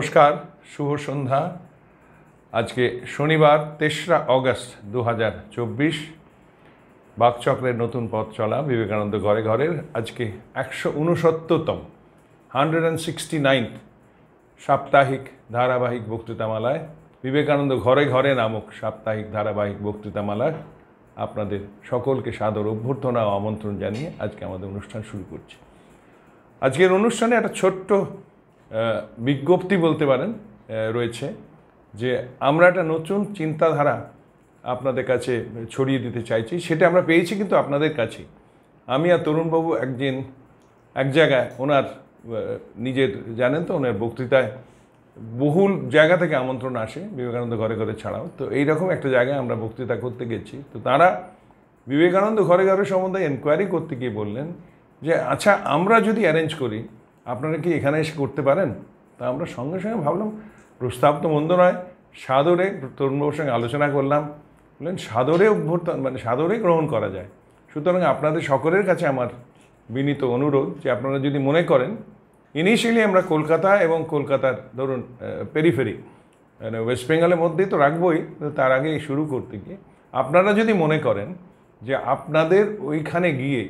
নমস্কার শুভ সন্ধ্যা আজকে শনিবার তেসরা অগস্ট দু হাজার চব্বিশ বাকচক্রের নতুন পথ চলা বিবেকানন্দ ঘরে ঘরের আজকে একশো উনসত্তরতম হান্ড্রেড অ্যান্ড সিক্সটি নাইনথ সাপ্তাহিক ধারাবাহিক বক্তৃতামালায় বিবেকানন্দ ঘরে ঘরে নামক সাপ্তাহিক ধারাবাহিক বক্তৃতামালায় আপনাদের সকলকে সাদর অভ্যর্থনা ও আমন্ত্রণ জানিয়ে আজকে আমাদের অনুষ্ঠান শুরু করছি আজকের অনুষ্ঠানে একটা ছোট্ট বিজ্ঞপ্তি বলতে পারেন রয়েছে যে আমরা একটা নতুন চিন্তাধারা আপনাদের কাছে ছড়িয়ে দিতে চাইছি সেটা আমরা পেয়েছি কিন্তু আপনাদের কাছে আমি আর তরুণবাবু একদিন এক জায়গায় ওনার নিজের জানেন তো ওনার বক্তৃতায় বহুল জায়গা থেকে আমন্ত্রণ আসে বিবেকানন্দ ঘরে ঘরে ছাড়াও তো এইরকম একটা জায়গায় আমরা বক্তৃতা করতে গেছি তো তারা বিবেকানন্দ ঘরে ঘরে সম্বন্ধে এনকোয়ারি করতে গিয়ে বললেন যে আচ্ছা আমরা যদি অ্যারেঞ্জ করি আপনারা কি এখানে এসে করতে পারেন তা আমরা সঙ্গে সঙ্গে ভাবলাম প্রস্তাব তো মন্দ নয় সাদরে তরুণবাবুর সঙ্গে আলোচনা করলাম বললেন সাদরে অভ্যর্থন মানে সাদরে গ্রহণ করা যায় সুতরাং আপনাদের সকলের কাছে আমার বিনীত অনুরোধ যে আপনারা যদি মনে করেন ইনিশিয়ালি আমরা কলকাতা এবং কলকাতার ধরুন পেরিফেরি মানে ওয়েস্ট বেঙ্গলের মধ্যেই তো রাখবই তার আগে শুরু করতে গিয়ে আপনারা যদি মনে করেন যে আপনাদের ওইখানে গিয়ে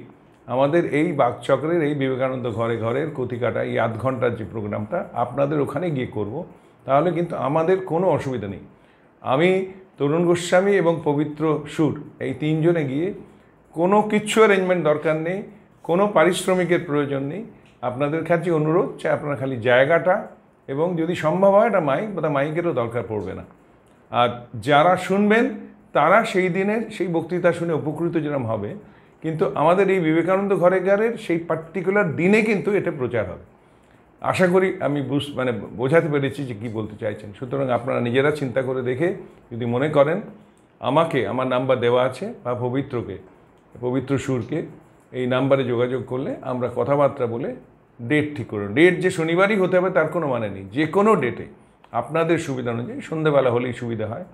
আমাদের এই বাকচক্রের এই বিবেকানন্দ ঘরে ঘরের কতিকাটা এই আধ ঘন্টার যে প্রোগ্রামটা আপনাদের ওখানে গিয়ে করব তাহলে কিন্তু আমাদের কোনো অসুবিধা নেই আমি তরুণ গোস্বামী এবং পবিত্র সুর এই তিনজনে গিয়ে কোনো কিচ্ছু অ্যারেঞ্জমেন্ট দরকার নেই কোনো পারিশ্রমিকের প্রয়োজন নেই আপনাদের কাছে অনুরোধ চাই আপনারা খালি জায়গাটা এবং যদি সম্ভব হয় এটা মাইক বা মাইকেরও দরকার পড়বে না আর যারা শুনবেন তারা সেই দিনের সেই বক্তৃতা শুনে উপকৃত যেরকম হবে কিন্তু আমাদের এই বিবেকানন্দ ঘরে গারের সেই পার্টিকুলার দিনে কিন্তু এটা প্রচার হবে আশা করি আমি বুঝ মানে বোঝাতে পেরেছি যে কী বলতে চাইছেন সুতরাং আপনারা নিজেরা চিন্তা করে দেখে যদি মনে করেন আমাকে আমার নাম্বার দেওয়া আছে বা পবিত্রকে পবিত্র সুরকে এই নাম্বারে যোগাযোগ করলে আমরা কথাবার্তা বলে ডেট ঠিক করুন ডেট যে শনিবারই হতে হবে তার কোনো মানে নেই যে কোনো ডেটে আপনাদের সুবিধা অনুযায়ী সন্ধেবেলা হলেই সুবিধা হয়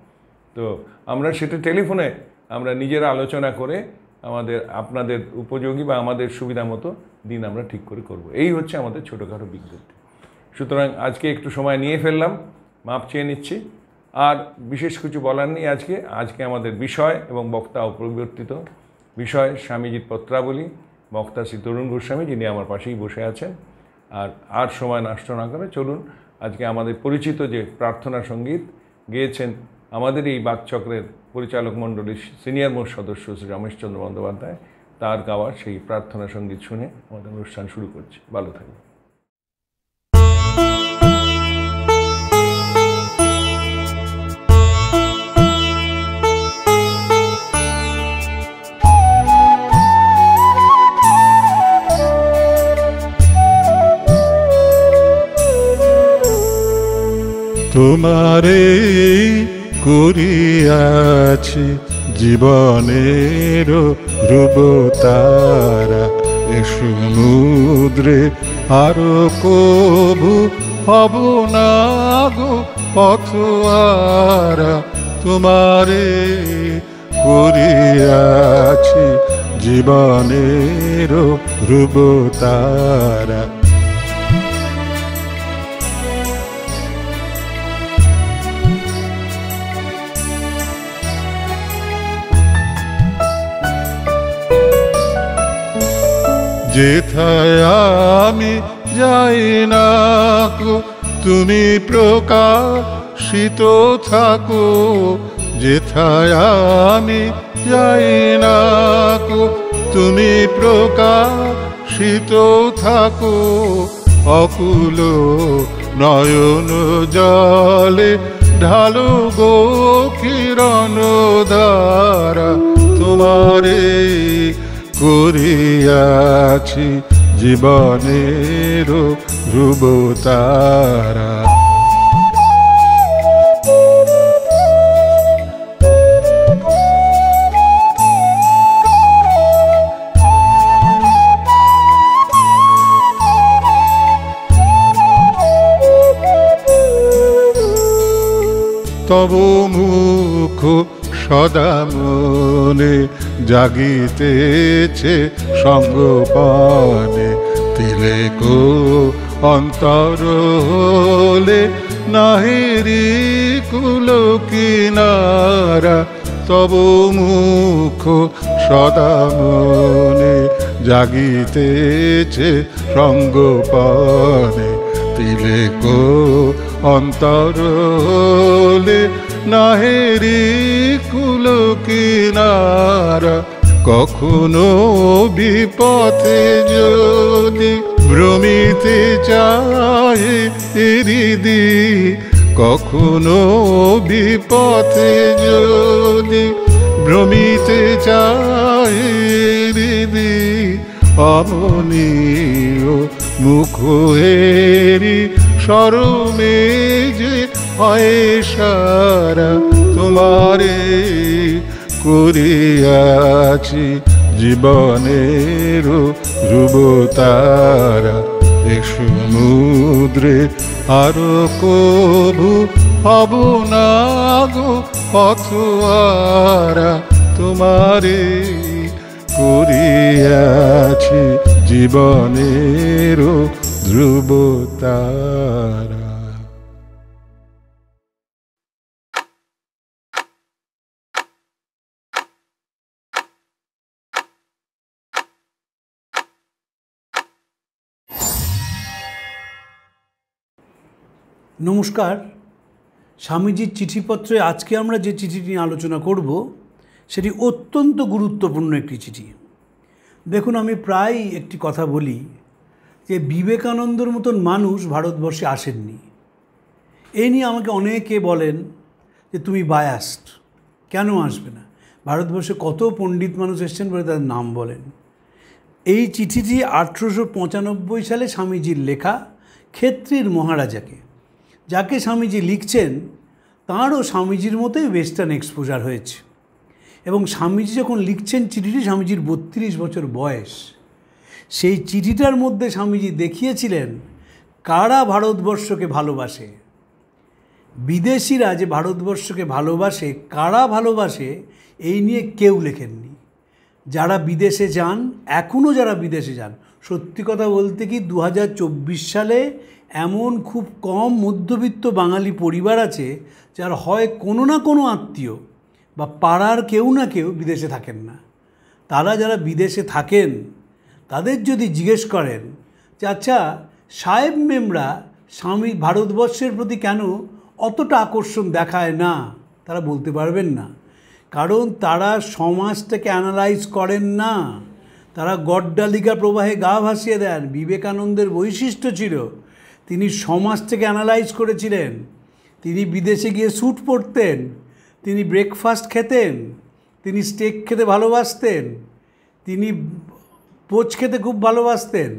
তো আমরা সেটা টেলিফোনে আমরা নিজেরা আলোচনা করে আমাদের আপনাদের উপযোগী বা আমাদের সুবিধা মতো দিন আমরা ঠিক করে করব। এই হচ্ছে আমাদের ছোটোখাটো বিজ্ঞপ্তি সুতরাং আজকে একটু সময় নিয়ে ফেললাম মাপ চেয়ে নিচ্ছি আর বিশেষ কিছু বলার নেই আজকে আজকে আমাদের বিষয় এবং বক্তা অপরিবর্তিত বিষয় স্বামীজির পত্রাবলী বক্তা শ্রী তরুণ গোস্বামী যিনি আমার পাশেই বসে আছেন আর আর সময় নষ্ট না করে চলুন আজকে আমাদের পরিচিত যে প্রার্থনা সঙ্গীত গেয়েছেন আমাদের এই বাকচক্রের পরিচালক মণ্ডলীর সিনিয়র মোট সদস্য শ্রী রমেশচন্দ্র বন্দ্যোপাধ্যায় তার গাওয়ার সেই প্রার্থনা সঙ্গীত শুনে আমাদের অনুষ্ঠান শুরু করছে ভালো থাকবে তোমারে করিয়াছি জীবনের ধ্রুব তারা এ সমুদ্রে আরো কবু হব নাগো গো তোমারে করিয়াছি জীবনের ধ্রুব তারা যেথায় আমি যাই না গো তুমি প্রকাশিত থাকো যেথায় আমি যাই না গো তুমি প্রকাশিত থাকো অকুল নয়ন জলে ঢালো গো কিরণ দ্বারা তোমারে করিয়াছি জীবনের ধ্রুব তারা তব মুখ সদা মনে জাগিতেছে সঙ্গপানে তিলে গো অন্তর হলে নাহেরি কুল কিনারা তব মুখ সদা মনে জাগিতেছে সঙ্গপানে তিলে গো অন্তর হলে নাহেরি কুল নার কখনো বিপথে যদি ভ্রমিতে চাহে হৃদি কখনো বিপথে যদি ভ্রমিতে চাহে হৃদি অবনি মুখ এরি সরমে যে হয় সারা তোমারে করিয়াছি জীবনের ধ্রুবতারা সমুদ্রে আরো কবু হব না গো পথুয়ারা তোমারে করিয়াছি জীবনের ধ্রুবতারা নমস্কার স্বামীজির চিঠিপত্রে আজকে আমরা যে চিঠিটি নিয়ে আলোচনা করব সেটি অত্যন্ত গুরুত্বপূর্ণ একটি চিঠি দেখুন আমি প্রায় একটি কথা বলি যে বিবেকানন্দর মতন মানুষ ভারতবর্ষে আসেননি এই নিয়ে আমাকে অনেকে বলেন যে তুমি বায়াস্ট কেন আসবে না ভারতবর্ষে কত পণ্ডিত মানুষ এসছেন বলে তাদের নাম বলেন এই চিঠিটি আঠেরোশো পঁচানব্বই সালে স্বামীজির লেখা ক্ষেত্রীর মহারাজাকে যাকে স্বামীজি লিখছেন তাঁরও স্বামীজির মতোই ওয়েস্টার্ন এক্সপোজার হয়েছে এবং স্বামীজি যখন লিখছেন চিঠিটি স্বামীজির বত্রিশ বছর বয়স সেই চিঠিটার মধ্যে স্বামীজি দেখিয়েছিলেন কারা ভারতবর্ষকে ভালোবাসে বিদেশিরা যে ভারতবর্ষকে ভালোবাসে কারা ভালোবাসে এই নিয়ে কেউ লেখেননি যারা বিদেশে যান এখনও যারা বিদেশে যান সত্যি কথা বলতে কি দু সালে এমন খুব কম মধ্যবিত্ত বাঙালি পরিবার আছে যার হয় কোনো না কোনো আত্মীয় বা পাড়ার কেউ না কেউ বিদেশে থাকেন না তারা যারা বিদেশে থাকেন তাদের যদি জিজ্ঞেস করেন যে আচ্ছা সাহেব মেমরা স্বামী ভারতবর্ষের প্রতি কেন অতটা আকর্ষণ দেখায় না তারা বলতে পারবেন না কারণ তারা সমাজটাকে অ্যানালাইজ করেন না তারা গড্ডালিকা প্রবাহে গা ভাসিয়ে দেন বিবেকানন্দের বৈশিষ্ট্য ছিল তিনি সমাজ থেকে অ্যানালাইজ করেছিলেন তিনি বিদেশে গিয়ে স্যুট পরতেন তিনি ব্রেকফাস্ট খেতেন তিনি স্টেক খেতে ভালোবাসতেন তিনি পোচ খেতে খুব ভালোবাসতেন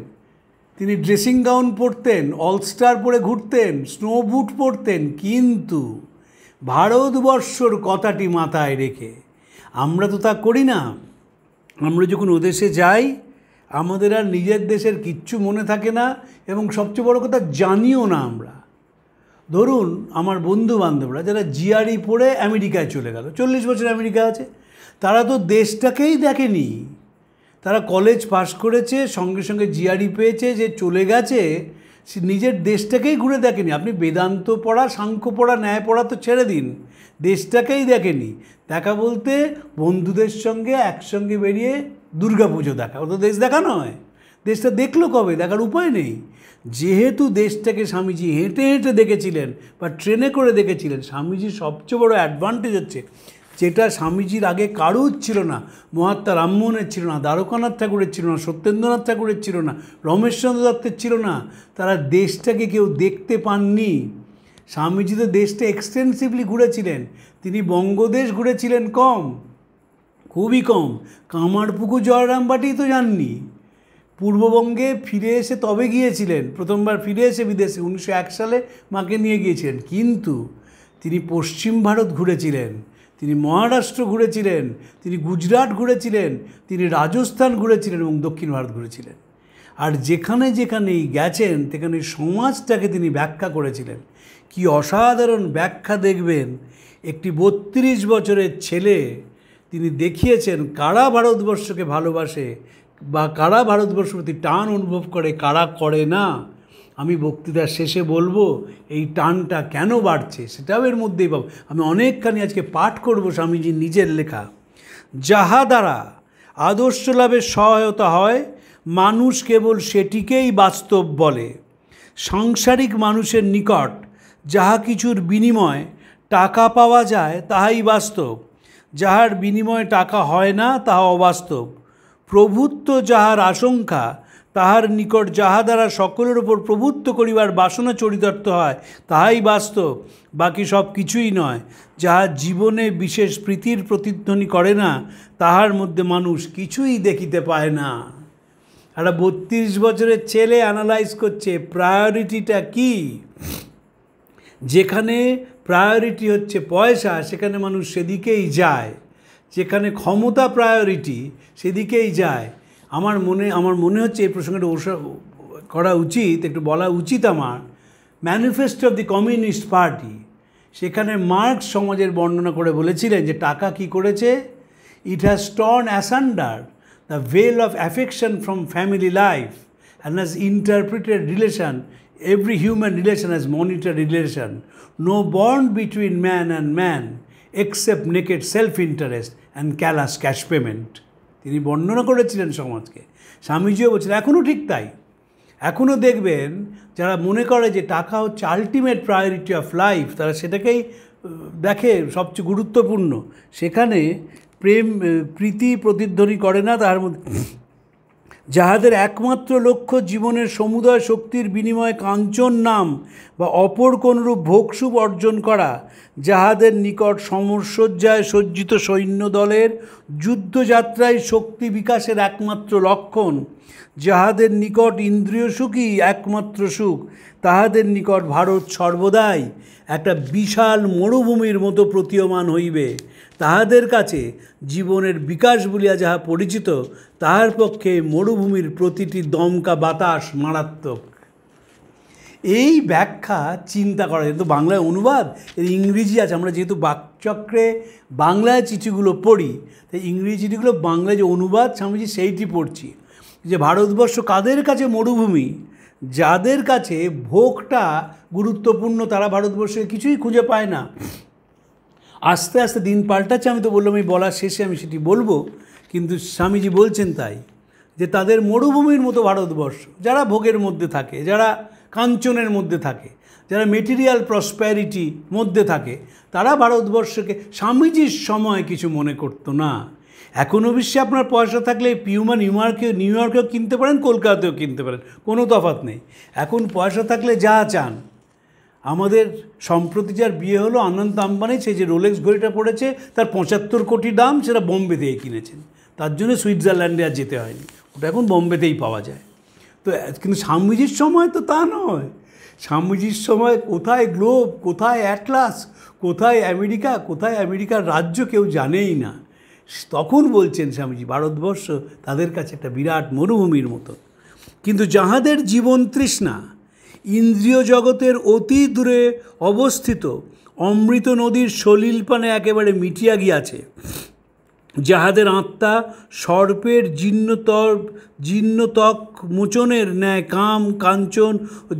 তিনি ড্রেসিং গাউন পরতেন অলস্টার পরে ঘুরতেন স্নো বুট পরতেন কিন্তু ভারতবর্ষর কথাটি মাথায় রেখে আমরা তো তা করি না আমরা যখন ওদেশে যাই আমাদের আর নিজের দেশের কিচ্ছু মনে থাকে না এবং সবচেয়ে বড় কথা জানিও না আমরা ধরুন আমার বন্ধু বান্ধবরা যারা জিআরই পড়ে আমেরিকায় চলে গেল চল্লিশ বছর আমেরিকা আছে তারা তো দেশটাকেই দেখেনি তারা কলেজ পাশ করেছে সঙ্গে সঙ্গে জিআরই পেয়েছে যে চলে গেছে সে নিজের দেশটাকেই ঘুরে দেখেনি আপনি বেদান্ত পড়া সাংখ্য পড়া ন্যায় পড়া তো ছেড়ে দিন দেশটাকেই দেখেনি দেখা বলতে বন্ধুদের সঙ্গে একসঙ্গে বেরিয়ে পুজো দেখা ও তো দেশ দেখা নয় দেশটা দেখলো কবে দেখার উপায় নেই যেহেতু দেশটাকে স্বামীজি হেঁটে হেঁটে দেখেছিলেন বা ট্রেনে করে দেখেছিলেন স্বামীজির সবচেয়ে বড় অ্যাডভান্টেজ হচ্ছে যেটা স্বামীজির আগে কারুর ছিল না মহাত্মা রামমোহনের ছিল না দ্বারকানাথ ঠাকুরের ছিল না সত্যেন্দ্রনাথ ঠাকুরের ছিল না রমেশচন্দ্র দত্তের ছিল না তারা দেশটাকে কেউ দেখতে পাননি স্বামীজি তো দেশটা এক্সটেন্সিভলি ঘুরেছিলেন তিনি বঙ্গদেশ ঘুরেছিলেন কম খুবই কম জয়রাম বাটি তো যাননি পূর্ববঙ্গে ফিরে এসে তবে গিয়েছিলেন প্রথমবার ফিরে এসে বিদেশে উনিশশো এক সালে মাকে নিয়ে গিয়েছিলেন কিন্তু তিনি পশ্চিম ভারত ঘুরেছিলেন তিনি মহারাষ্ট্র ঘুরেছিলেন তিনি গুজরাট ঘুরেছিলেন তিনি রাজস্থান ঘুরেছিলেন এবং দক্ষিণ ভারত ঘুরেছিলেন আর যেখানে যেখানেই গেছেন সেখানে সমাজটাকে তিনি ব্যাখ্যা করেছিলেন কি অসাধারণ ব্যাখ্যা দেখবেন একটি বত্রিশ বছরের ছেলে তিনি দেখিয়েছেন কারা ভারতবর্ষকে ভালোবাসে বা কারা ভারতবর্ষ প্রতি টান অনুভব করে কারা করে না আমি বক্তৃতার শেষে বলবো এই টানটা কেন বাড়ছে সেটাও এর মধ্যেই পাবো আমি অনেকখানি আজকে পাঠ করব স্বামীজি নিজের লেখা যাহা দ্বারা আদর্শ লাভের সহায়তা হয় মানুষ কেবল সেটিকেই বাস্তব বলে সাংসারিক মানুষের নিকট যাহা কিছুর বিনিময় টাকা পাওয়া যায় তাহাই বাস্তব যাহার বিনিময়ে টাকা হয় না তাহা অবাস্তব প্রভুত্ব যাহার আশঙ্কা তাহার নিকট যাহা দ্বারা সকলের উপর প্রভুত্ব করিবার বাসনা চরিতার্থ হয় তাহাই বাস্তব বাকি সব কিছুই নয় যাহা জীবনে বিশেষ প্রীতির প্রতিধ্বনি করে না তাহার মধ্যে মানুষ কিছুই দেখিতে পায় না একটা বত্রিশ বছরের ছেলে অ্যানালাইজ করছে প্রায়োরিটিটা কি যেখানে প্রায়োরিটি হচ্ছে পয়সা সেখানে মানুষ সেদিকেই যায় যেখানে ক্ষমতা প্রায়োরিটি সেদিকেই যায় আমার মনে আমার মনে হচ্ছে এই প্রসঙ্গটা ওষা করা উচিত একটু বলা উচিত আমার manifesto of the communist party সেখানে মার্কস সমাজের বর্ণনা করে বলেছিলেন যে টাকা কি করেছে it has torn asunder the veil of affection from family life and has interpreted relation every human relation as monitored relation, no bond between man and man except naked self-interest and callous cash payment. তিনি বর্ণনা করেছিলেন সমাজকে স্বামীজিও বলছিলেন এখনও ঠিক তাই এখনও দেখবেন যারা মনে করে যে টাকা হচ্ছে আলটিমেট প্রায়োরিটি অফ লাইফ তারা সেটাকেই দেখে সবচেয়ে গুরুত্বপূর্ণ সেখানে প্রেম প্রীতি প্রতিধ্বনি করে না তার মধ্যে যাহাদের একমাত্র লক্ষ্য জীবনের সমুদয় শক্তির বিনিময়ে কাঞ্চন নাম বা অপর কোনরূপ ভোগসুপ অর্জন করা যাহাদের নিকট সমরসজ্জায় সজ্জিত সৈন্যদলের যুদ্ধযাত্রায় শক্তি বিকাশের একমাত্র লক্ষণ যাহাদের নিকট ইন্দ্রিয় সুখই একমাত্র সুখ তাহাদের নিকট ভারত সর্বদাই একটা বিশাল মরুভূমির মতো প্রতীয়মান হইবে তাহাদের কাছে জীবনের বিকাশ বলিয়া যাহা পরিচিত তাহার পক্ষে মরুভূমির প্রতিটি দমকা বাতাস মারাত্মক এই ব্যাখ্যা চিন্তা করা যেহেতু বাংলায় অনুবাদ এর ইংরেজি আছে আমরা যেহেতু বাকচক্রে বাংলায় চিঠিগুলো পড়ি তাই ইংরেজি চিঠিগুলো বাংলায় যে অনুবাদ স্বামীজি সেইটি পড়ছি যে ভারতবর্ষ কাদের কাছে মরুভূমি যাদের কাছে ভোগটা গুরুত্বপূর্ণ তারা ভারতবর্ষে কিছুই খুঁজে পায় না আস্তে আস্তে দিন পাল্টাচ্ছে আমি তো বললাম এই বলার শেষে আমি সেটি বলবো কিন্তু স্বামীজি বলছেন তাই যে তাদের মরুভূমির মতো ভারতবর্ষ যারা ভোগের মধ্যে থাকে যারা কাঞ্চনের মধ্যে থাকে যারা মেটেরিয়াল প্রসপ্যারিটি মধ্যে থাকে তারা ভারতবর্ষকে স্বামীজির সময় কিছু মনে করতো না এখন অবশ্যই আপনার পয়সা থাকলে পিউমা নিউ ইয়র্কেও নিউ ইয়র্কেও কিনতে পারেন কলকাতাতেও কিনতে পারেন কোনো তফাত নেই এখন পয়সা থাকলে যা চান আমাদের সম্প্রতি যার বিয়ে হলো আনন্দ আম্বানি সে যে রোলেক্স ঘড়িটা পড়েছে তার পঁচাত্তর কোটি দাম সেটা বোম্বে থেকে কিনেছেন তার জন্য সুইজারল্যান্ডে আর যেতে হয়নি ওটা এখন বোম্বেতেই পাওয়া যায় তো কিন্তু স্বামীজির সময় তো তা নয় স্বামীজির সময় কোথায় গ্লোব কোথায় অ্যাটলাস কোথায় আমেরিকা কোথায় আমেরিকার রাজ্য কেউ জানেই না তখন বলছেন স্বামীজি ভারতবর্ষ তাদের কাছে একটা বিরাট মরুভূমির মতো কিন্তু যাহাদের জীবন তৃষ্ণা ইন্দ্রিয় জগতের অতি দূরে অবস্থিত অমৃত নদীর সলিল পানে একেবারে মিটিয়া গিয়াছে যাহাদের আত্মা সর্পের জীর্ণতর জীর্ণতক মোচনের ন্যায় কাম কাঞ্চন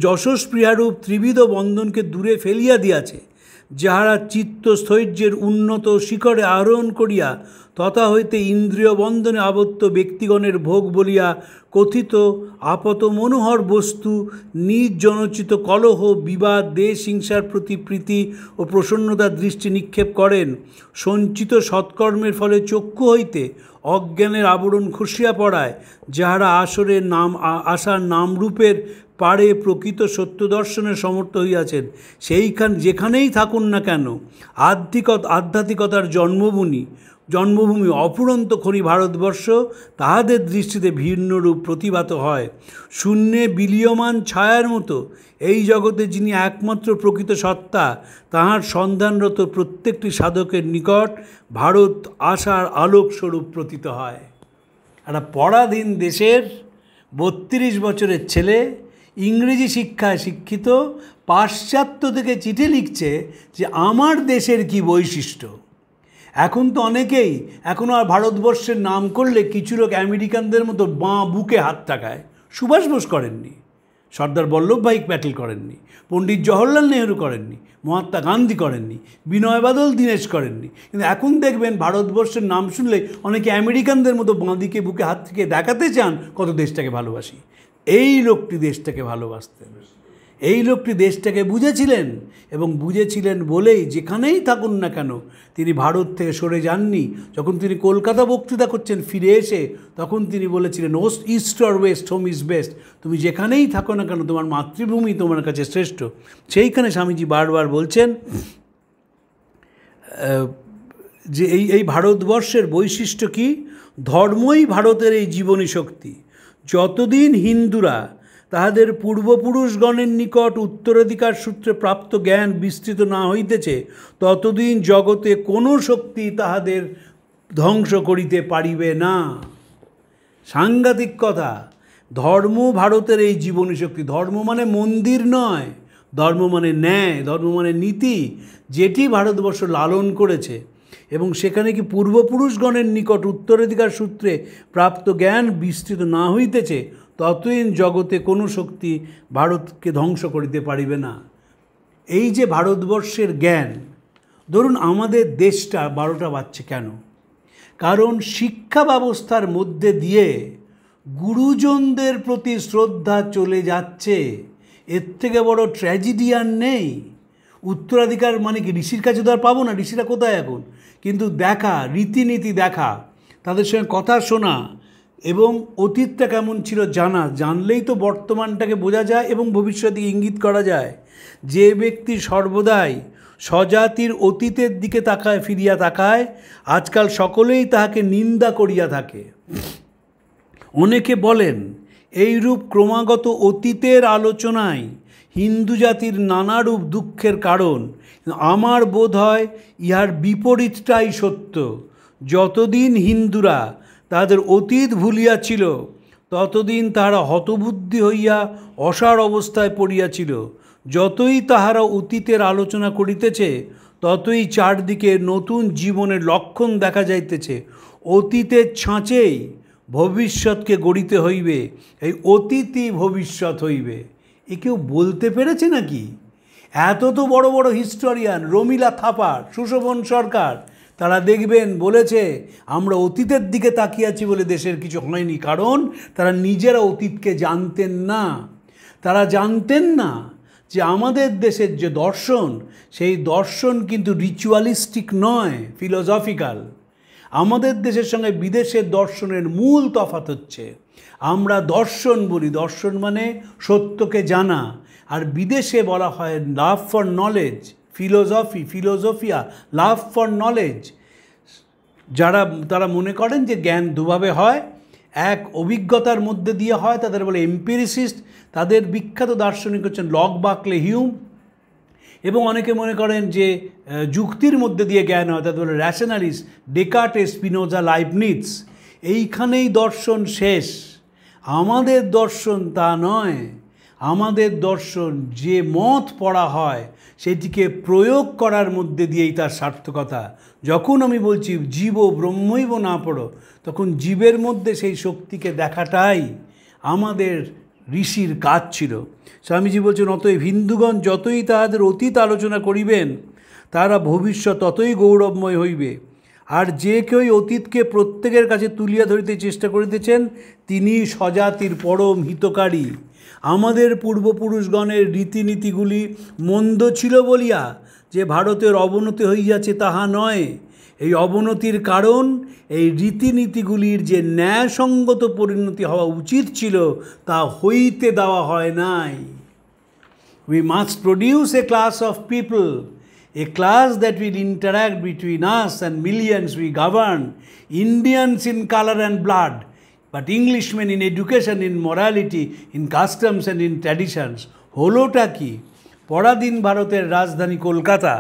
যশস্প্রিয়ারূপ ত্রিবিধ বন্ধনকে দূরে ফেলিয়া দিয়াছে যাহারা চিত্ত স্থৈর্যের উন্নত শিখরে আরোহণ করিয়া তথা হইতে ইন্দ্রিয় বন্ধনে আবদ্ধ ব্যক্তিগণের ভোগ বলিয়া কথিত আপত মনোহর বস্তু নিজ কলহ বিবাদ দেশ হিংসার প্রতি প্রীতি ও প্রসন্নতার দৃষ্টি নিক্ষেপ করেন সঞ্চিত সৎকর্মের ফলে চক্ষু হইতে অজ্ঞানের আবরণ খসিয়া পড়ায় যাহারা আসরের নাম আশার নামরূপের পারে প্রকৃত সত্য দর্শনে সমর্থ হইয়াছেন সেইখান যেখানেই থাকুন না কেন আধ্যাত্মিকত আধ্যাত্মিকতার জন্মভূমি জন্মভূমি অপুরন্ত খনি ভারতবর্ষ তাহাদের দৃষ্টিতে ভিন্নরূপ প্রতিভাত হয় শূন্যে বিলীয়মান ছায়ার মতো এই জগতে যিনি একমাত্র প্রকৃত সত্তা তাহার সন্ধানরত প্রত্যেকটি সাধকের নিকট ভারত আশার আলোকস্বরূপ প্রতীত হয় একটা পরাধীন দেশের বত্রিশ বছরের ছেলে ইংরেজি শিক্ষায় শিক্ষিত পাশ্চাত্য থেকে চিঠি লিখছে যে আমার দেশের কি বৈশিষ্ট্য এখন তো অনেকেই এখনও আর ভারতবর্ষের নাম করলে কিছু লোক আমেরিকানদের মতো বাঁ বুকে হাত টাকায় সুভাষ বোস করেননি সর্দার বল্লভভাই প্যাটেল করেননি পণ্ডিত জওহরলাল নেহরু করেননি মহাত্মা গান্ধী করেননি বিনয় বাদল দীনেশ করেননি কিন্তু এখন দেখবেন ভারতবর্ষের নাম শুনলে অনেকে আমেরিকানদের মতো বাঁদিকে বুকে হাত থেকে দেখাতে চান কত দেশটাকে ভালোবাসি এই লোকটি দেশটাকে ভালোবাসতেন এই লোকটি দেশটাকে বুঝেছিলেন এবং বুঝেছিলেন বলেই যেখানেই থাকুন না কেন তিনি ভারত থেকে সরে যাননি যখন তিনি কলকাতা বক্তৃতা করছেন ফিরে এসে তখন তিনি বলেছিলেন ওস্ট east or west home is best তুমি যেখানেই থাকো না কেন তোমার মাতৃভূমি তোমার কাছে শ্রেষ্ঠ সেইখানে স্বামীজি বারবার বলছেন যে এই এই ভারতবর্ষের বৈশিষ্ট্য কি ধর্মই ভারতের এই জীবনী শক্তি যতদিন হিন্দুরা তাহাদের পূর্বপুরুষগণের নিকট উত্তরাধিকার সূত্রে প্রাপ্ত জ্ঞান বিস্তৃত না হইতেছে ততদিন জগতে কোনো শক্তি তাহাদের ধ্বংস করিতে পারিবে না সাংঘাতিক কথা ধর্ম ভারতের এই জীবনী শক্তি ধর্ম মানে মন্দির নয় ধর্ম মানে ন্যায় ধর্ম মানে নীতি যেটি ভারতবর্ষ লালন করেছে এবং সেখানে কি পূর্বপুরুষগণের নিকট উত্তরাধিকার সূত্রে প্রাপ্ত জ্ঞান বিস্তৃত না হইতেছে ততদিন জগতে কোনো শক্তি ভারতকে ধ্বংস করিতে পারিবে না এই যে ভারতবর্ষের জ্ঞান ধরুন আমাদের দেশটা বারোটা বাচ্চা কেন কারণ শিক্ষা ব্যবস্থার মধ্যে দিয়ে গুরুজনদের প্রতি শ্রদ্ধা চলে যাচ্ছে এর থেকে বড় ট্র্যাজিডিয়ান নেই উত্তরাধিকার মানে কি ঋষির কাছে তো আর পাবো না ঋষিরা কোথায় এখন কিন্তু দেখা রীতিনীতি দেখা তাদের সঙ্গে কথা শোনা এবং অতীতটা কেমন ছিল জানা জানলেই তো বর্তমানটাকে বোঝা যায় এবং ভবিষ্যতে ইঙ্গিত করা যায় যে ব্যক্তি সর্বদাই স্বজাতির অতীতের দিকে তাকায় ফিরিয়া তাকায় আজকাল সকলেই তাহাকে নিন্দা করিয়া থাকে অনেকে বলেন এইরূপ ক্রমাগত অতীতের আলোচনায় হিন্দু জাতির নানারূপ দুঃখের কারণ আমার বোধ হয় ইহার বিপরীতটাই সত্য যতদিন হিন্দুরা তাদের অতীত ভুলিয়াছিল ততদিন তাহারা হতবুদ্ধি হইয়া অসার অবস্থায় পড়িয়াছিল যতই তাহারা অতীতের আলোচনা করিতেছে ততই চারদিকে নতুন জীবনের লক্ষণ দেখা যাইতেছে অতীতের ছাঁচেই ভবিষ্যৎকে গড়িতে হইবে এই অতীতই ভবিষ্যৎ হইবে এ কেউ বলতে পেরেছে নাকি এত তো বড় বড় হিস্টোরিয়ান রমিলা থাপা সুশোভন সরকার তারা দেখবেন বলেছে আমরা অতীতের দিকে তাকিয়ে আছি বলে দেশের কিছু হয়নি কারণ তারা নিজেরা অতীতকে জানতেন না তারা জানতেন না যে আমাদের দেশের যে দর্শন সেই দর্শন কিন্তু রিচুয়ালিস্টিক নয় ফিলোসফিক্যাল আমাদের দেশের সঙ্গে বিদেশের দর্শনের মূল তফাত হচ্ছে আমরা দর্শন বলি দর্শন মানে সত্যকে জানা আর বিদেশে বলা হয় লাভ ফর নলেজ ফিলোজফি ফিলোজফিয়া লাভ ফর নলেজ যারা তারা মনে করেন যে জ্ঞান দুভাবে হয় এক অভিজ্ঞতার মধ্যে দিয়ে হয় তাদের বলে এম্পিরিসিস্ট তাদের বিখ্যাত দার্শনিক হচ্ছেন লক বাকলে হিউম এবং অনেকে মনে করেন যে যুক্তির মধ্যে দিয়ে জ্ঞান হয় তাদের বলে র্যাশনালিস্ট ডেকাটে স্পিনোজা লাইভনিটস এইখানেই দর্শন শেষ আমাদের দর্শন তা নয় আমাদের দর্শন যে মত পড়া হয় সেটিকে প্রয়োগ করার মধ্যে দিয়েই তার সার্থকতা যখন আমি বলছি জীব ব্রহ্মৈব না পড়ো তখন জীবের মধ্যে সেই শক্তিকে দেখাটাই আমাদের ঋষির কাজ ছিল স্বামীজি বলছেন অতএব হিন্দুগণ যতই তাহাদের অতীত আলোচনা করিবেন তারা ভবিষ্যৎ ততই গৌরবময় হইবে আর যে কেউই অতীতকে প্রত্যেকের কাছে তুলিয়া ধরিতে চেষ্টা করিতেছেন তিনি স্বজাতির পরম হিতকারী আমাদের পূর্বপুরুষগণের রীতিনীতিগুলি মন্দ ছিল বলিয়া যে ভারতের অবনতি হইয়াছে তাহা নয় এই অবনতির কারণ এই রীতিনীতিগুলির যে ন্যায়সঙ্গত পরিণতি হওয়া উচিত ছিল তা হইতে দেওয়া হয় নাই we must produce a class of people a class that will interact between us and millions we govern, Indians in color and blood, but Englishmen in education, in morality, in customs and in traditions. হলোটা কি পরাধীন ভারতের রাজধানী কলকাতা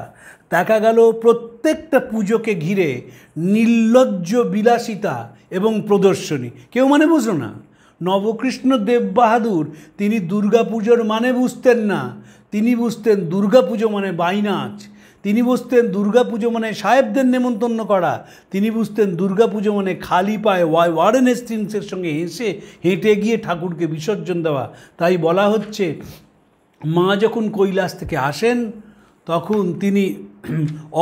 দেখা গেল প্রত্যেকটা পুজোকে ঘিরে নির্লজ্জ বিলাসিতা এবং প্রদর্শনী কেউ মানে বুঝো না নবকৃষ্ণ দেব বাহাদুর তিনি দুর্গাপুজোর মানে বুঝতেন না তিনি বুঝতেন দুর্গাপুজো মানে বাইনাচ তিনি বুঝতেন দুর্গা পুজো মানে সাহেবদের নেমন্তন্ন করা তিনি বুঝতেন দুর্গা পুজো মানে খালি পায়ে ওয়াই ওয়ারেন হেস্টিংসের সঙ্গে হেসে হেঁটে গিয়ে ঠাকুরকে বিসর্জন দেওয়া তাই বলা হচ্ছে মা যখন কৈলাস থেকে আসেন তখন তিনি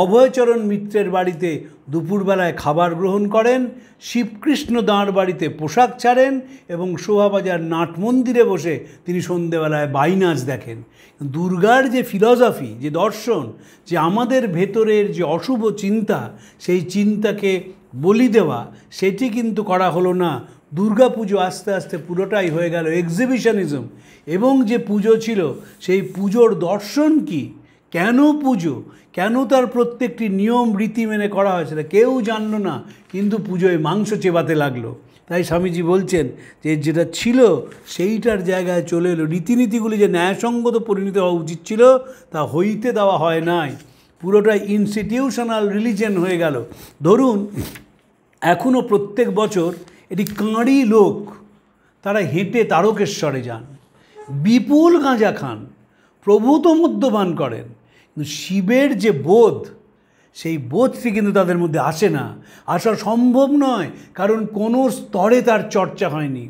অভয়চরণ মিত্রের বাড়িতে দুপুরবেলায় খাবার গ্রহণ করেন শিবকৃষ্ণ দাঁড় বাড়িতে পোশাক ছাড়েন এবং শোভাবাজার নাট মন্দিরে বসে তিনি সন্ধেবেলায় বাইনাচ দেখেন দুর্গার যে ফিলসফি যে দর্শন যে আমাদের ভেতরের যে অশুভ চিন্তা সেই চিন্তাকে বলি দেওয়া সেটি কিন্তু করা হলো না দুর্গা পুজো আস্তে আস্তে পুরোটাই হয়ে গেল এক্সিবিশনিজম এবং যে পুজো ছিল সেই পুজোর দর্শন কী কেন পুজো কেন তার প্রত্যেকটি নিয়ম রীতি মেনে করা হয়েছিল কেউ জানল না কিন্তু পুজোয় মাংস চেবাতে লাগলো তাই স্বামীজি বলছেন যে যেটা ছিল সেইটার জায়গায় চলে এলো রীতিনীতিগুলি যে ন্যায়সঙ্গত পরিণত হওয়া উচিত ছিল তা হইতে দেওয়া হয় নাই পুরোটা ইনস্টিটিউশনাল রিলিজেন হয়ে গেল ধরুন এখনও প্রত্যেক বছর এটি কাঁড়ি লোক তারা হেঁটে তারকেশ্বরে যান বিপুল গাঁজা খান প্রভূত মদ্যপান করেন কিন্তু শিবের যে বোধ সেই বোধটি কিন্তু তাদের মধ্যে আসে না আসা সম্ভব নয় কারণ কোনো স্তরে তার চর্চা হয়নি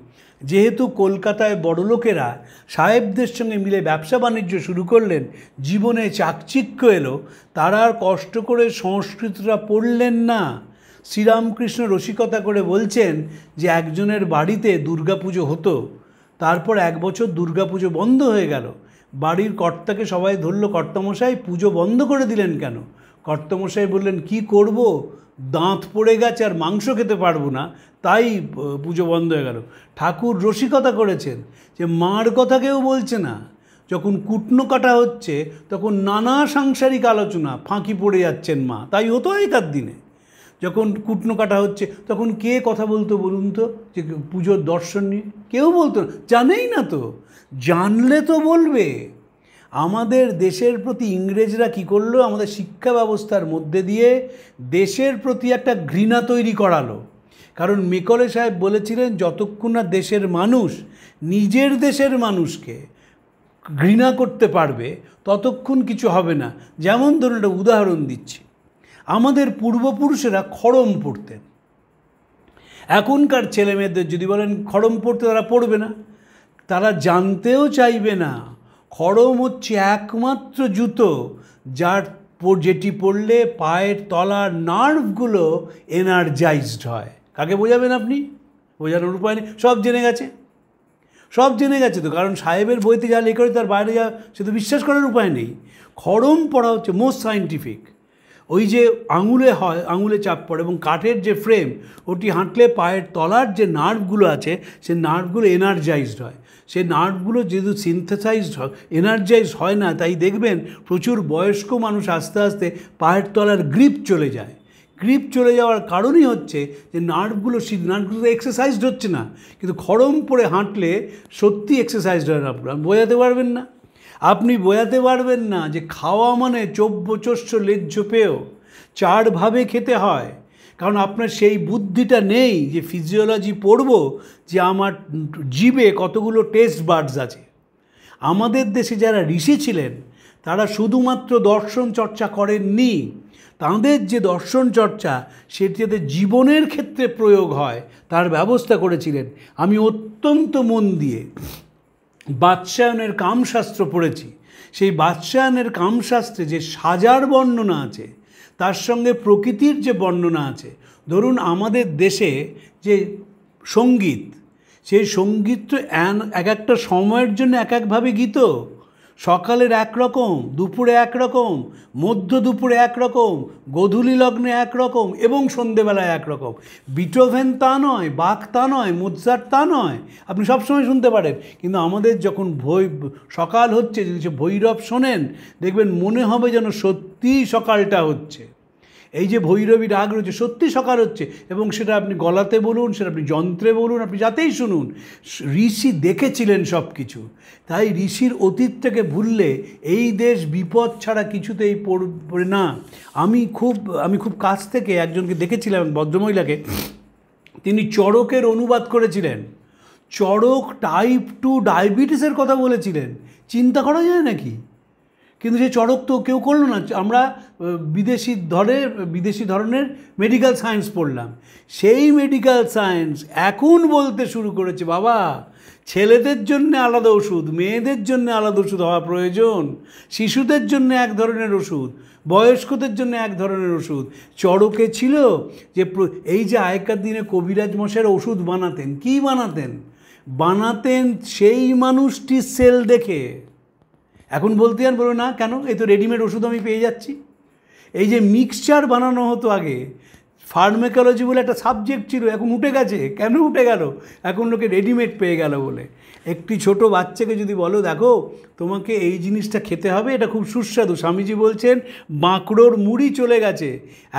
যেহেতু কলকাতায় বড়লোকেরা সাহেবদের সঙ্গে মিলে ব্যবসা বাণিজ্য শুরু করলেন জীবনে চাকচিক্য এলো তারা আর কষ্ট করে সংস্কৃতটা পড়লেন না শ্রীরামকৃষ্ণ রসিকতা করে বলছেন যে একজনের বাড়িতে দুর্গাপুজো হতো তারপর এক বছর দুর্গাপুজো বন্ধ হয়ে গেল বাড়ির কর্তাকে সবাই ধরল কর্তামশাই পুজো বন্ধ করে দিলেন কেন কর্তামশাই বললেন কি করব দাঁত পড়ে গেছে আর মাংস খেতে পারবো না তাই পুজো বন্ধ হয়ে গেল ঠাকুর রসিকতা করেছেন যে মার কথা কেউ বলছে না যখন কুটনো কাটা হচ্ছে তখন নানা সাংসারিক আলোচনা ফাঁকি পড়ে যাচ্ছেন মা তাই হতো একার দিনে যখন কুটনো কাটা হচ্ছে তখন কে কথা বলতো বলুন তো যে পুজোর দর্শন নিয়ে কেউ বলতো না জানেই না তো জানলে তো বলবে আমাদের দেশের প্রতি ইংরেজরা কি করলো আমাদের শিক্ষা ব্যবস্থার মধ্যে দিয়ে দেশের প্রতি একটা ঘৃণা তৈরি করালো কারণ মেকলে সাহেব বলেছিলেন যতক্ষণ না দেশের মানুষ নিজের দেশের মানুষকে ঘৃণা করতে পারবে ততক্ষণ কিছু হবে না যেমন ধরুন একটা উদাহরণ দিচ্ছি আমাদের পূর্বপুরুষেরা খড়ম পড়তেন এখনকার ছেলেমেয়েদের যদি বলেন খড়ম পড়তে তারা পড়বে না তারা জানতেও চাইবে না খড়ম হচ্ছে একমাত্র জুতো যার যেটি পড়লে পায়ের তলার নার্ভগুলো এনার্জাইজড হয় কাকে বোঝাবেন আপনি বোঝানোর উপায় নেই সব জেনে গেছে সব জেনে গেছে তো কারণ সাহেবের বইতে যা লেখা তার বাইরে যা সে তো বিশ্বাস করার উপায় নেই খড়ম পড়া হচ্ছে মোস্ট সায়েন্টিফিক ওই যে আঙুলে হয় আঙুলে চাপ পড়ে এবং কাঠের যে ফ্রেম ওটি হাঁটলে পায়ের তলার যে নার্ভগুলো আছে সে নার্ভগুলো এনার্জাইজড হয় সেই নার্ভগুলো যেহেতু সিনথেসাইজ এনার্জাইজ হয় না তাই দেখবেন প্রচুর বয়স্ক মানুষ আস্তে আস্তে পায়ের তলার গ্রিপ চলে যায় গ্রিপ চলে যাওয়ার কারণই হচ্ছে যে নার্ভগুলো সেই নার্ভগুলো এক্সারসাইজড হচ্ছে না কিন্তু খরম পরে হাঁটলে সত্যি এক্সারসাইজড হয় না আপনার বোঝাতে পারবেন না আপনি বোঝাতে পারবেন না যে খাওয়া মানে চব্য চস্য লেজ্জ পেয়েও চারভাবে খেতে হয় কারণ আপনার সেই বুদ্ধিটা নেই যে ফিজিওলজি পড়ব যে আমার জীবে কতগুলো টেস্ট বার্ডস আছে আমাদের দেশে যারা ঋষি ছিলেন তারা শুধুমাত্র দর্শন চর্চা করেননি তাঁদের যে দর্শন চর্চা সেটি যাতে জীবনের ক্ষেত্রে প্রয়োগ হয় তার ব্যবস্থা করেছিলেন আমি অত্যন্ত মন দিয়ে বাদশায়নের কামশাস্ত্র পড়েছি সেই বাদশায়নের কামশাস্ত্রে যে সাজার বর্ণনা আছে তার সঙ্গে প্রকৃতির যে বর্ণনা আছে ধরুন আমাদের দেশে যে সঙ্গীত সেই সঙ্গীত তো এক একটা সময়ের জন্য এক একভাবে গীত সকালের একরকম দুপুরে একরকম মধ্য দুপুরে একরকম গধূলি লগ্নে একরকম এবং সন্ধেবেলায় একরকম বিটোভেন তা নয় বাঘ তা নয় মোজার তা নয় আপনি সবসময় শুনতে পারেন কিন্তু আমাদের যখন ভৈ সকাল হচ্ছে যদি সে ভৈরব শোনেন দেখবেন মনে হবে যেন সত্য সত্যি সকালটা হচ্ছে এই যে ভৈরবী রাগ রয়েছে সত্যি সকাল হচ্ছে এবং সেটা আপনি গলাতে বলুন সেটা আপনি যন্ত্রে বলুন আপনি যাতেই শুনুন ঋষি দেখেছিলেন সব কিছু তাই ঋষির অতীতটাকে ভুললে এই দেশ বিপদ ছাড়া কিছুতেই পড়বে না আমি খুব আমি খুব কাছ থেকে একজনকে দেখেছিলাম ভদ্রমহিলাকে তিনি চড়কের অনুবাদ করেছিলেন চড়ক টাইপ টু ডায়াবেটিসের কথা বলেছিলেন চিন্তা করা যায় নাকি কিন্তু সেই চড়ক তো কেউ করলো না আমরা বিদেশি ধরে বিদেশি ধরনের মেডিকেল সায়েন্স পড়লাম সেই মেডিকেল সায়েন্স এখন বলতে শুরু করেছে বাবা ছেলেদের জন্য আলাদা ওষুধ মেয়েদের জন্য আলাদা ওষুধ হওয়া প্রয়োজন শিশুদের জন্য এক ধরনের ওষুধ বয়স্কদের জন্য এক ধরনের ওষুধ চড়কে ছিল যে এই যে আগেকার দিনে কবিরাজ মশাইয়ের ওষুধ বানাতেন কি বানাতেন বানাতেন সেই মানুষটির সেল দেখে এখন বলতে আর বলো না কেন এই তো রেডিমেড ওষুধ আমি পেয়ে যাচ্ছি এই যে মিক্সচার বানানো হতো আগে ফার্মেকোলজি বলে একটা সাবজেক্ট ছিল এখন উঠে গেছে কেন উঠে গেল এখন লোকে রেডিমেড পেয়ে গেল বলে একটি ছোট বাচ্চাকে যদি বলো দেখো তোমাকে এই জিনিসটা খেতে হবে এটা খুব সুস্বাদু স্বামীজি বলছেন বাঁকড়োর মুড়ি চলে গেছে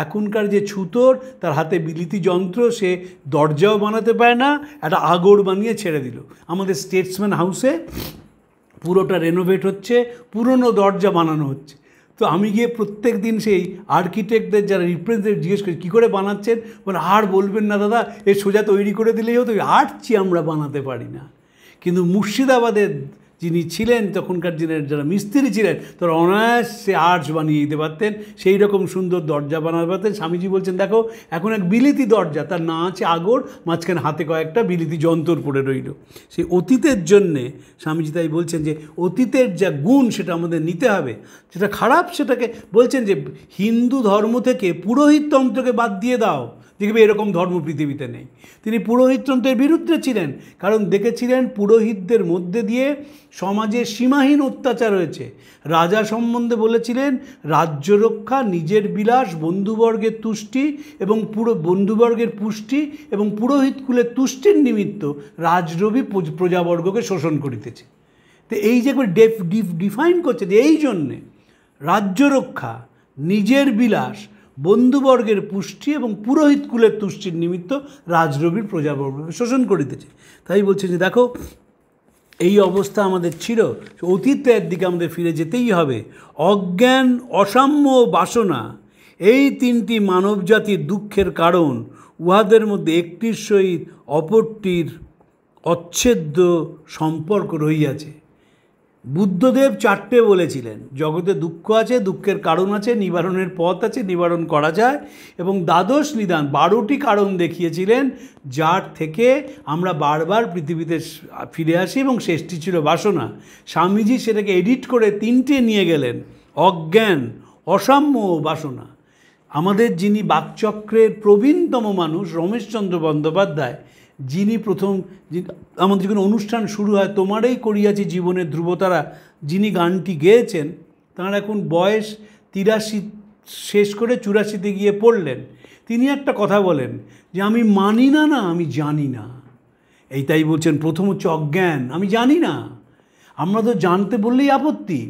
এখনকার যে ছুতোর তার হাতে বিলিতি যন্ত্র সে দরজাও বানাতে পারে না একটা আগর বানিয়ে ছেড়ে দিল আমাদের স্টেটসম্যান হাউসে পুরোটা রেনোভেট হচ্ছে পুরনো দরজা বানানো হচ্ছে তো আমি গিয়ে প্রত্যেক দিন সেই আর্কিটেক্টদের যারা রিপ্রেজেন্টেটিভ জিজ্ঞেস করি কী করে বানাচ্ছেন মানে আর বলবেন না দাদা এ সোজা তৈরি করে দিলেই হতো আর্টছি আমরা বানাতে পারি না কিন্তু মুর্শিদাবাদের যিনি ছিলেন তখনকার দিনের যারা মিস্ত্রি ছিলেন তারা অনায়াসে আর্চ বানিয়ে দিতে পারতেন সেই রকম সুন্দর দরজা বানাতে পারতেন স্বামীজি বলছেন দেখো এখন এক বিলিতি দরজা তার না আছে আগর মাঝখানে হাতে কয়েকটা বিলিতি যন্ত্র পড়ে রইল সেই অতীতের জন্যে স্বামীজি তাই বলছেন যে অতীতের যা গুণ সেটা আমাদের নিতে হবে যেটা খারাপ সেটাকে বলছেন যে হিন্দু ধর্ম থেকে পুরোহিততন্ত্রকে বাদ দিয়ে দাও দেখবে এরকম ধর্ম পৃথিবীতে নেই তিনি পুরোহিততন্ত্রের বিরুদ্ধে ছিলেন কারণ দেখেছিলেন পুরোহিতদের মধ্যে দিয়ে সমাজে সীমাহীন অত্যাচার হয়েছে রাজা সম্বন্ধে বলেছিলেন রাজ্য রক্ষা নিজের বিলাস বন্ধুবর্গের তুষ্টি এবং পুরো বন্ধুবর্গের পুষ্টি এবং পুরোহিত কুলের তুষ্টির নিমিত্ত রাজরবি প্রজাবর্গকে শোষণ করিতেছে তো এই যে একবার ডেফ ডিফাইন করছে যে এই জন্যে রাজ্য রক্ষা নিজের বিলাস বন্ধুবর্গের পুষ্টি এবং পুরোহিত কুলের তুষ্টির নিমিত্ত রাজরবির প্রজাবর্গকে শোষণ করিতেছে তাই বলছে যে দেখো এই অবস্থা আমাদের ছিল অতীতের দিকে আমাদের ফিরে যেতেই হবে অজ্ঞান অসাম্য বাসনা এই তিনটি মানবজাতির দুঃখের কারণ উহাদের মধ্যে একটির সহিত অপরটির অচ্ছেদ্য সম্পর্ক রহিয়াছে বুদ্ধদেব চারটে বলেছিলেন জগতে দুঃখ আছে দুঃখের কারণ আছে নিবারণের পথ আছে নিবারণ করা যায় এবং দ্বাদশ নিদান বারোটি কারণ দেখিয়েছিলেন যার থেকে আমরা বারবার পৃথিবীতে ফিরে আসি এবং শেষটি ছিল বাসনা স্বামীজি সেটাকে এডিট করে তিনটে নিয়ে গেলেন অজ্ঞান অসাম্য বাসনা আমাদের যিনি বাকচক্রের প্রবীণতম মানুষ রমেশচন্দ্র বন্দ্যোপাধ্যায় যিনি প্রথম আমাদের যখন অনুষ্ঠান শুরু হয় তোমারেই করিয়াছি জীবনের ধ্রুবতারা যিনি গানটি গেয়েছেন তাঁর এখন বয়স তিরাশি শেষ করে চুরাশিতে গিয়ে পড়লেন তিনি একটা কথা বলেন যে আমি মানি না না আমি জানি না এইটাই বলছেন প্রথম হচ্ছে অজ্ঞান আমি জানি না আমরা তো জানতে বললেই আপত্তি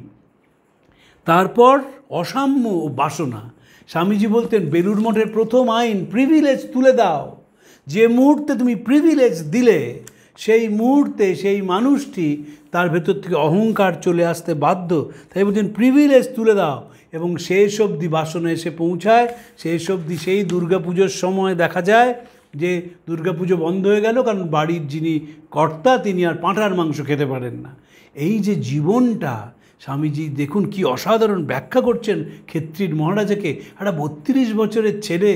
তারপর অসাম্য ও বাসনা স্বামীজি বলতেন বেলুর মঠের প্রথম আইন প্রিভিলেজ তুলে দাও যে মুহূর্তে তুমি প্রিভিলেজ দিলে সেই মুহূর্তে সেই মানুষটি তার ভেতর থেকে অহংকার চলে আসতে বাধ্য তাই বলছেন প্রিভিলেজ তুলে দাও এবং শেষ অবধি বাসনে এসে পৌঁছায় শেষ অবধি সেই দুর্গাপুজোর সময় দেখা যায় যে দুর্গাপুজো বন্ধ হয়ে গেল কারণ বাড়ির যিনি কর্তা তিনি আর পাঁঠার মাংস খেতে পারেন না এই যে জীবনটা স্বামীজি দেখুন কি অসাধারণ ব্যাখ্যা করছেন ক্ষেত্রীর মহারাজাকে একটা বত্রিশ বছরের ছেলে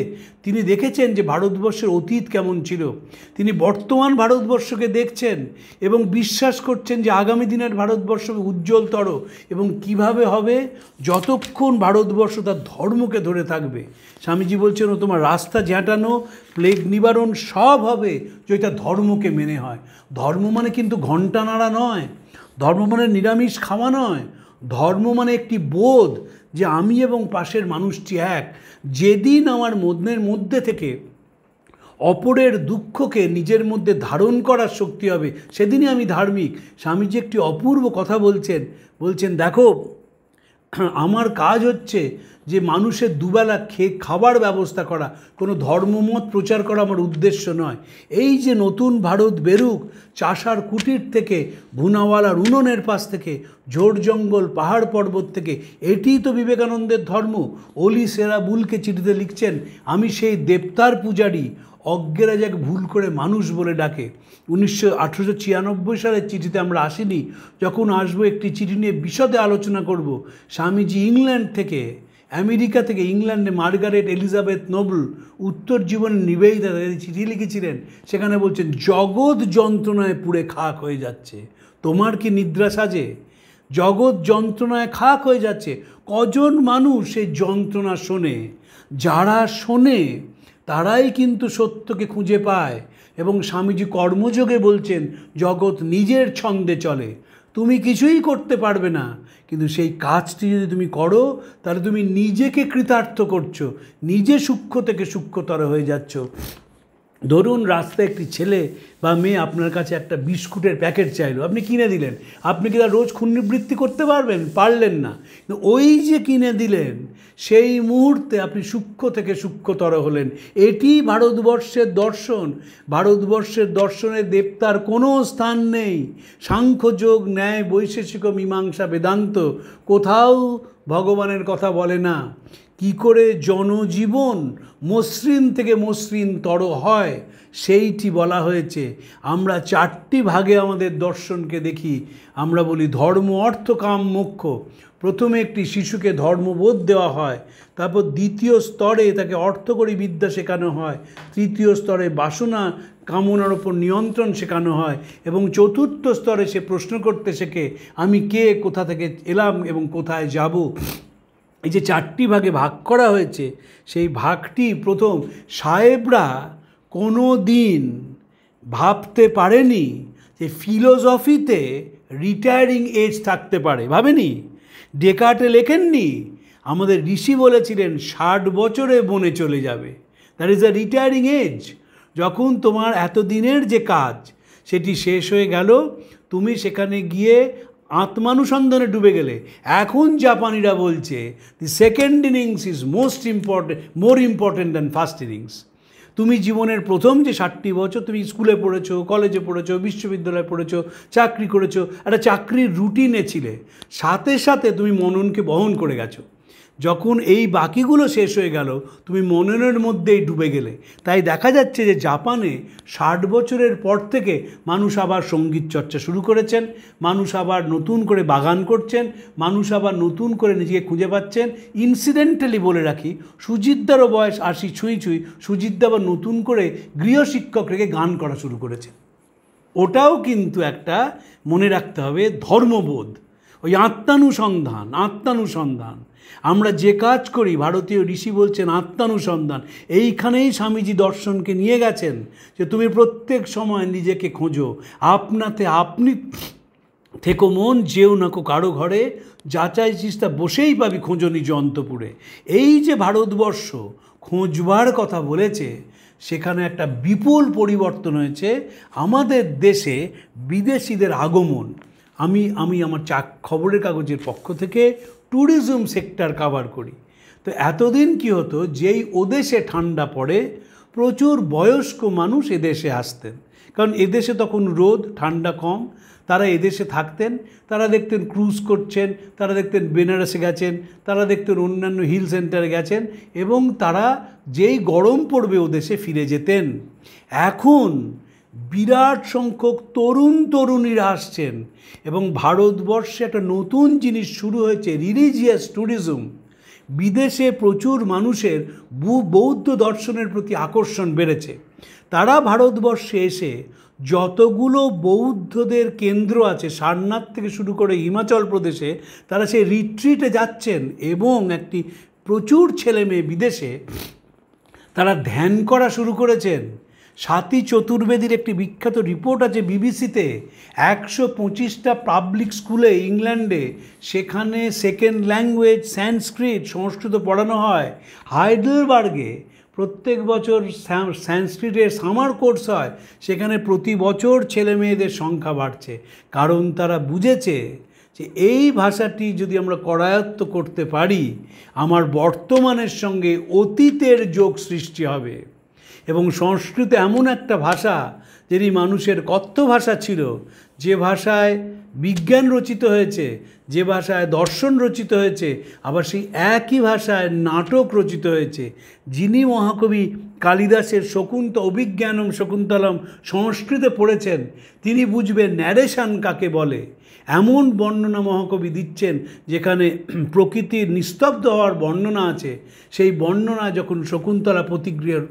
তিনি দেখেছেন যে ভারতবর্ষের অতীত কেমন ছিল তিনি বর্তমান ভারতবর্ষকে দেখছেন এবং বিশ্বাস করছেন যে আগামী দিনের ভারতবর্ষ উজ্জ্বলতর এবং কিভাবে হবে যতক্ষণ ভারতবর্ষ তার ধর্মকে ধরে থাকবে স্বামীজি বলছেন ও তোমার রাস্তা ঝাঁটানো প্লেগ নিবারণ সব হবে যেটা ধর্মকে মেনে হয় ধর্ম মানে কিন্তু ঘণ্টা নাড়া নয় ধর্ম মানে নিরামিষ খাওয়া নয় ধর্ম মানে একটি বোধ যে আমি এবং পাশের মানুষটি এক যেদিন আমার মনের মধ্যে থেকে অপরের দুঃখকে নিজের মধ্যে ধারণ করার শক্তি হবে সেদিনই আমি ধার্মিক স্বামীজি একটি অপূর্ব কথা বলছেন বলছেন দেখো আমার কাজ হচ্ছে যে মানুষের দুবেলা খেয়ে খাবার ব্যবস্থা করা কোনো ধর্মমত প্রচার করা আমার উদ্দেশ্য নয় এই যে নতুন ভারত বেরুক চাষার কুটির থেকে ভুনাওয়ালার উননের পাশ থেকে ঝোর জঙ্গল পাহাড় পর্বত থেকে এটিই তো বিবেকানন্দের ধর্ম অলি সেরা বুলকে চিঠিতে লিখছেন আমি সেই দেবতার পূজারি অজ্ঞেরা যাকে ভুল করে মানুষ বলে ডাকে উনিশশো আঠেরোশো ছিয়ানব্বই সালের চিঠিতে আমরা আসিনি যখন আসবো একটি চিঠি নিয়ে বিশদে আলোচনা করব স্বামীজি ইংল্যান্ড থেকে আমেরিকা থেকে ইংল্যান্ডে মার্গারেট এলিজাবেথ নোবেল উত্তর জীবন নিবেদিতা চিঠি লিখেছিলেন সেখানে বলছেন জগৎ যন্ত্রণায় পুড়ে খাক হয়ে যাচ্ছে তোমার কি নিদ্রা সাজে জগৎ যন্ত্রণায় খাক হয়ে যাচ্ছে কজন মানুষ সেই যন্ত্রণা শোনে যারা শোনে তারাই কিন্তু সত্যকে খুঁজে পায় এবং স্বামীজি কর্মযোগে বলছেন জগৎ নিজের ছন্দে চলে তুমি কিছুই করতে পারবে না কিন্তু সেই কাজটি যদি তুমি করো তাহলে তুমি নিজেকে কৃতার্থ করছো নিজে সূক্ষ্ম থেকে সূক্ষ্মতর হয়ে যাচ্ছ ধরুন রাস্তায় একটি ছেলে বা মেয়ে আপনার কাছে একটা বিস্কুটের প্যাকেট চাইলো আপনি কিনে দিলেন আপনি কি তার রোজ খুনিবৃত্তি করতে পারবেন পারলেন না কিন্তু ওই যে কিনে দিলেন সেই মুহূর্তে আপনি সূক্ষ্ম থেকে সূক্ষ্মতর হলেন এটি ভারতবর্ষের দর্শন ভারতবর্ষের দর্শনে দেবতার কোনো স্থান নেই সাংখ্যযোগ ন্যায় বৈশেষিক মীমাংসা বেদান্ত কোথাও ভগবানের কথা বলে না কি করে জনজীবন মসৃণ থেকে মসৃণ তর হয় সেইটি বলা হয়েছে আমরা চারটি ভাগে আমাদের দর্শনকে দেখি আমরা বলি ধর্ম অর্থ কাম মুখ্য প্রথমে একটি শিশুকে ধর্মবোধ দেওয়া হয় তারপর দ্বিতীয় স্তরে তাকে অর্থকরী বিদ্যা শেখানো হয় তৃতীয় স্তরে বাসনা কামনার ওপর নিয়ন্ত্রণ শেখানো হয় এবং চতুর্থ স্তরে সে প্রশ্ন করতে শেখে আমি কে কোথা থেকে এলাম এবং কোথায় যাব এই যে চারটি ভাগে ভাগ করা হয়েছে সেই ভাগটি প্রথম সাহেবরা কোনো দিন ভাবতে পারেনি যে ফিলোসফিতে রিটায়ারিং এজ থাকতে পারে ভাবেনি ডেকাটে লেখেননি আমাদের ঋষি বলেছিলেন ষাট বছরে বনে চলে যাবে that is a retiring age যখন তোমার এতদিনের যে কাজ সেটি শেষ হয়ে গেল তুমি সেখানে গিয়ে আত্মানুসন্ধানে ডুবে গেলে এখন জাপানিরা বলছে the second innings is most important more important than first innings তুমি জীবনের প্রথম যে ষাটটি বছর তুমি স্কুলে পড়েছো কলেজে পড়েছো বিশ্ববিদ্যালয়ে পড়েছো চাকরি করেছো একটা চাকরির রুটিনে ছিলে সাথে সাথে তুমি মননকে বহন করে গেছো যখন এই বাকিগুলো শেষ হয়ে গেল তুমি মননের মধ্যেই ডুবে গেলে তাই দেখা যাচ্ছে যে জাপানে ষাট বছরের পর থেকে মানুষ আবার সঙ্গীত চর্চা শুরু করেছেন মানুষ আবার নতুন করে বাগান করছেন মানুষ আবার নতুন করে নিজেকে খুঁজে পাচ্ছেন ইনসিডেন্টালি বলে রাখি সুজিদ্দারও বয়স আশি ছুঁই ছুঁই সুজিদ্দা আবার নতুন করে গৃহশিক্ষক রেখে গান করা শুরু করেছেন ওটাও কিন্তু একটা মনে রাখতে হবে ধর্মবোধ ওই আত্মানুসন্ধান আত্মানুসন্ধান আমরা যে কাজ করি ভারতীয় ঋষি বলছেন আত্মানুসন্ধান এইখানেই স্বামীজি দর্শনকে নিয়ে গেছেন যে তুমি প্রত্যেক সময় নিজেকে খোঁজো আপনাতে আপনি থেকো মন যেও না কো কারো ঘরে যাচাই চিস্তা বসেই পাবি খোঁজো নিজ অন্তপুরে এই যে ভারতবর্ষ খোঁজবার কথা বলেছে সেখানে একটা বিপুল পরিবর্তন হয়েছে আমাদের দেশে বিদেশিদের আগমন আমি আমি আমার চাক খবরের কাগজের পক্ষ থেকে ট্যুরিজম সেক্টর কাভার করি তো এতদিন কি হতো যেই ওদেশে ঠান্ডা পড়ে প্রচুর বয়স্ক মানুষ এদেশে আসতেন কারণ এদেশে তখন রোদ ঠান্ডা কম তারা এদেশে থাকতেন তারা দেখতেন ক্রুজ করছেন তারা দেখতেন বেনারসে গেছেন তারা দেখতেন অন্যান্য হিল সেন্টারে গেছেন এবং তারা যেই গরম পড়বে ওদেশে ফিরে যেতেন এখন বিরাট সংখ্যক তরুণ তরুণীরা আসছেন এবং ভারতবর্ষে একটা নতুন জিনিস শুরু হয়েছে রিলিজিয়াস ট্যুরিজম বিদেশে প্রচুর মানুষের বৌদ্ধ দর্শনের প্রতি আকর্ষণ বেড়েছে তারা ভারতবর্ষে এসে যতগুলো বৌদ্ধদের কেন্দ্র আছে সারনাথ থেকে শুরু করে হিমাচল প্রদেশে তারা সেই রিট্রিটে যাচ্ছেন এবং একটি প্রচুর ছেলে মেয়ে বিদেশে তারা ধ্যান করা শুরু করেছেন স্বাতী চতুর্বেদীর একটি বিখ্যাত রিপোর্ট আছে বিবিসিতে একশো পঁচিশটা পাবলিক স্কুলে ইংল্যান্ডে সেখানে সেকেন্ড ল্যাঙ্গুয়েজ সংস্কৃত সংস্কৃত পড়ানো হয় হাইডেলবার্গে প্রত্যেক বছর সংস্কৃতের সামার কোর্স হয় সেখানে প্রতি বছর ছেলে মেয়েদের সংখ্যা বাড়ছে কারণ তারা বুঝেছে যে এই ভাষাটি যদি আমরা করায়ত্ত করতে পারি আমার বর্তমানের সঙ্গে অতীতের যোগ সৃষ্টি হবে এবং সংস্কৃত এমন একটা ভাষা যেটি মানুষের কথ্য ভাষা ছিল যে ভাষায় বিজ্ঞান রচিত হয়েছে যে ভাষায় দর্শন রচিত হয়েছে আবার সেই একই ভাষায় নাটক রচিত হয়েছে যিনি মহাকবি কালিদাসের শকুন্ত অভিজ্ঞানম শকুন্তলম সংস্কৃতে পড়েছেন তিনি বুঝবেন ন্যারেশান কাকে বলে এমন বর্ণনা মহাকবি দিচ্ছেন যেখানে প্রকৃতির নিস্তব্ধ হওয়ার বর্ণনা আছে সেই বর্ণনা যখন শকুন্তলা প্রতিক্রিয়ার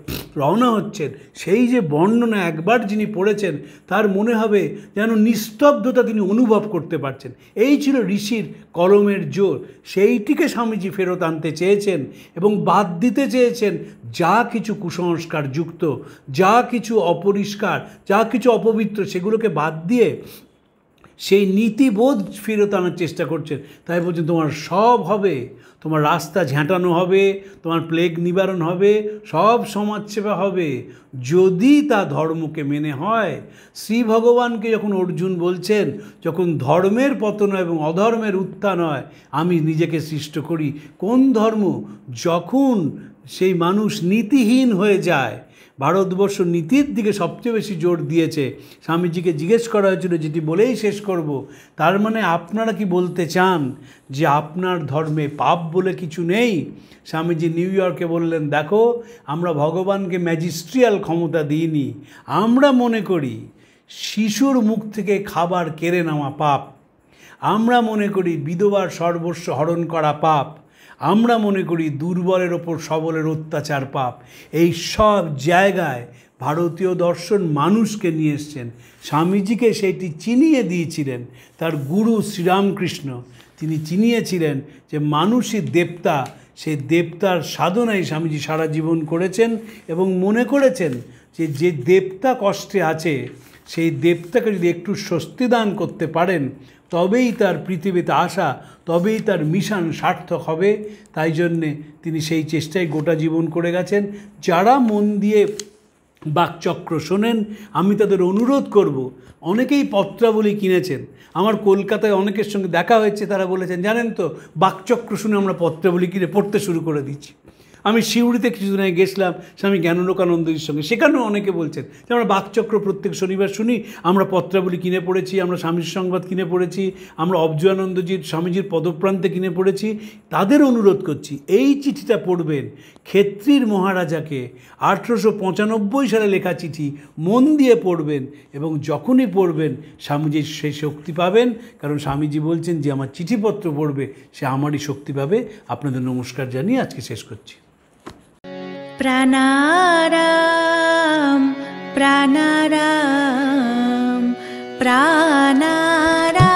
রওনা হচ্ছেন সেই যে বর্ণনা একবার যিনি পড়েছেন তার মনে হবে যেন নিস নিস্তব্ধতা তিনি অনুভব করতে পারছেন এই ছিল ঋষির কলমের জোর সেইটিকে স্বামীজি ফেরত আনতে চেয়েছেন এবং বাদ দিতে চেয়েছেন যা কিছু কুসংস্কার যুক্ত যা কিছু অপরিষ্কার যা কিছু অপবিত্র সেগুলোকে বাদ দিয়ে সেই নীতিবোধ ফেরত আনার চেষ্টা করছেন তাই বলছেন তোমার সব হবে তোমার রাস্তা ঝাঁটানো হবে তোমার প্লেগ নিবারণ হবে সব সমাজসেবা হবে যদি তা ধর্মকে মেনে হয় শ্রী ভগবানকে যখন অর্জুন বলছেন যখন ধর্মের পতন এবং অধর্মের উত্থান হয় আমি নিজেকে সৃষ্ট করি কোন ধর্ম যখন সেই মানুষ নীতিহীন হয়ে যায় ভারতবর্ষ নীতির দিকে সবচেয়ে বেশি জোর দিয়েছে স্বামীজিকে জিজ্ঞেস করা হয়েছিল যেটি বলেই শেষ করব তার মানে আপনারা কি বলতে চান যে আপনার ধর্মে পাপ বলে কিছু নেই স্বামীজি নিউ ইয়র্কে বললেন দেখো আমরা ভগবানকে ম্যাজিস্ট্রিয়াল ক্ষমতা দিইনি আমরা মনে করি শিশুর মুখ থেকে খাবার কেড়ে নেওয়া পাপ আমরা মনে করি বিধবার সর্বস্ব হরণ করা পাপ আমরা মনে করি দুর্বলের ওপর সবলের অত্যাচার পাপ এই সব জায়গায় ভারতীয় দর্শন মানুষকে নিয়ে এসছেন স্বামীজিকে সেটি চিনিয়ে দিয়েছিলেন তার গুরু শ্রীরামকৃষ্ণ তিনি চিনিয়েছিলেন যে মানুষই দেবতা সেই দেবতার সাধনায় স্বামীজি সারা জীবন করেছেন এবং মনে করেছেন যে যে দেবতা কষ্টে আছে সেই দেবতাকে যদি একটু স্বস্তি দান করতে পারেন তবেই তার পৃথিবীতে আসা তবেই তার মিশন সার্থক হবে তাই জন্যে তিনি সেই চেষ্টায় গোটা জীবন করে গেছেন যারা মন দিয়ে বাকচক্র শোনেন আমি তাদের অনুরোধ করব অনেকেই পত্রাবলী কিনেছেন আমার কলকাতায় অনেকের সঙ্গে দেখা হয়েছে তারা বলেছেন জানেন তো বাকচক্র শুনে আমরা পত্রাবলী কিনে পড়তে শুরু করে দিচ্ছি আমি শিউড়িতে কিছুদিন আগে গেছিলাম স্বামী জ্ঞানলোকানন্দজির সঙ্গে সেখানেও অনেকে বলছেন যে আমরা বাকচক্র প্রত্যেক শনিবার শুনি আমরা পত্রাবলী কিনে পড়েছি আমরা স্বামীর সংবাদ কিনে পড়েছি আমরা অবজয়ানন্দজির স্বামীজির পদপ্রান্তে কিনে পড়েছি তাদের অনুরোধ করছি এই চিঠিটা পড়বেন ক্ষেত্রীর মহারাজাকে আঠেরোশো পঁচানব্বই সালে লেখা চিঠি মন দিয়ে পড়বেন এবং যখনই পড়বেন স্বামীজির সেই শক্তি পাবেন কারণ স্বামীজি বলছেন যে আমার চিঠিপত্র পড়বে সে আমারই শক্তি পাবে আপনাদের নমস্কার জানিয়ে আজকে শেষ করছি प्रानाम प्रानाम प्रानाम